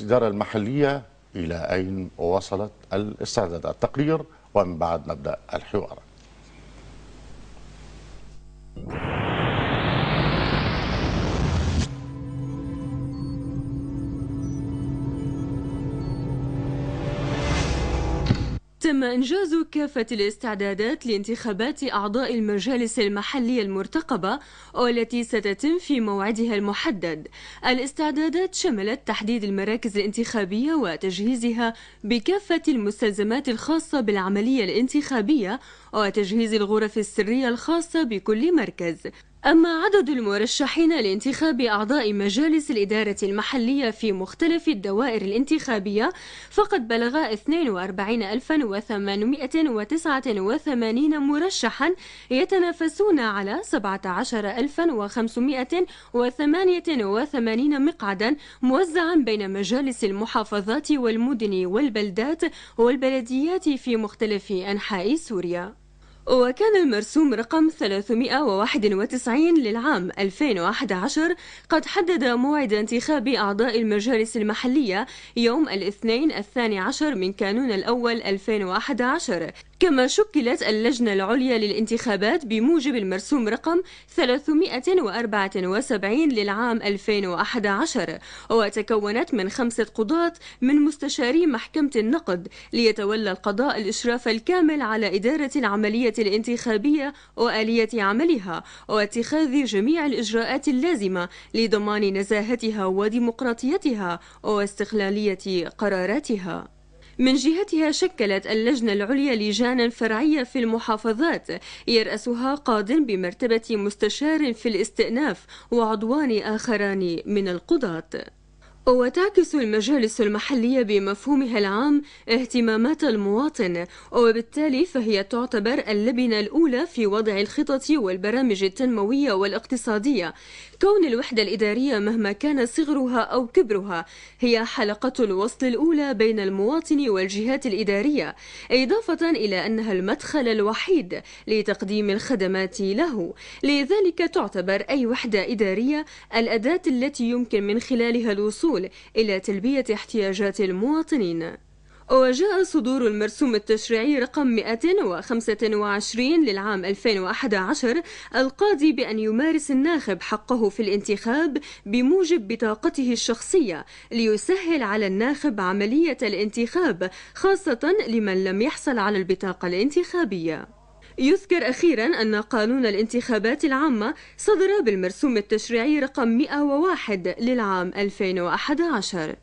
الإدارة المحلية إلى أين وصلت الاستعدادات تقرير ومن بعد نبدأ الحوار تم إنجاز كافة الاستعدادات لانتخابات أعضاء المجالس المحلية المرتقبة والتي ستتم في موعدها المحدد الاستعدادات شملت تحديد المراكز الانتخابية وتجهيزها بكافة المستلزمات الخاصة بالعملية الانتخابية وتجهيز الغرف السرية الخاصة بكل مركز أما عدد المرشحين لانتخاب أعضاء مجالس الإدارة المحلية في مختلف الدوائر الانتخابية فقد بلغ 42889 مرشحا يتنافسون على 17588 مقعدا موزعا بين مجالس المحافظات والمدن والبلدات والبلديات في مختلف أنحاء سوريا وكان المرسوم رقم 391 للعام 2011 قد حدد موعد انتخاب أعضاء المجالس المحلية يوم الاثنين الثاني عشر من كانون الأول 2011 كما شكلت اللجنة العليا للانتخابات بموجب المرسوم رقم 374 للعام 2011 وتكونت من خمسة قضاة من مستشاري محكمة النقد ليتولى القضاء الإشراف الكامل على إدارة العملية الانتخابية وآلية عملها واتخاذ جميع الإجراءات اللازمة لضمان نزاهتها وديمقراطيتها واستقلالية قراراتها من جهتها شكلت اللجنة العليا لجانا فرعية في المحافظات يرأسها قاض بمرتبة مستشار في الاستئناف وعضوان آخران من القضاة وتعكس المجالس المحلية بمفهومها العام اهتمامات المواطن وبالتالي فهي تعتبر اللبنة الأولى في وضع الخطط والبرامج التنموية والاقتصادية كون الوحدة الإدارية مهما كان صغرها أو كبرها هي حلقة الوصل الأولى بين المواطن والجهات الإدارية إضافة إلى أنها المدخل الوحيد لتقديم الخدمات له لذلك تعتبر أي وحدة إدارية الأداة التي يمكن من خلالها الوصول الوصول إلى تلبية احتياجات المواطنين وجاء صدور المرسوم التشريعي رقم 125 للعام 2011 القاضي بأن يمارس الناخب حقه في الانتخاب بموجب بطاقته الشخصية ليسهل على الناخب عملية الانتخاب خاصة لمن لم يحصل على البطاقة الانتخابية يذكر أخيرا أن قانون الانتخابات العامة صدر بالمرسوم التشريعي رقم 101 للعام 2011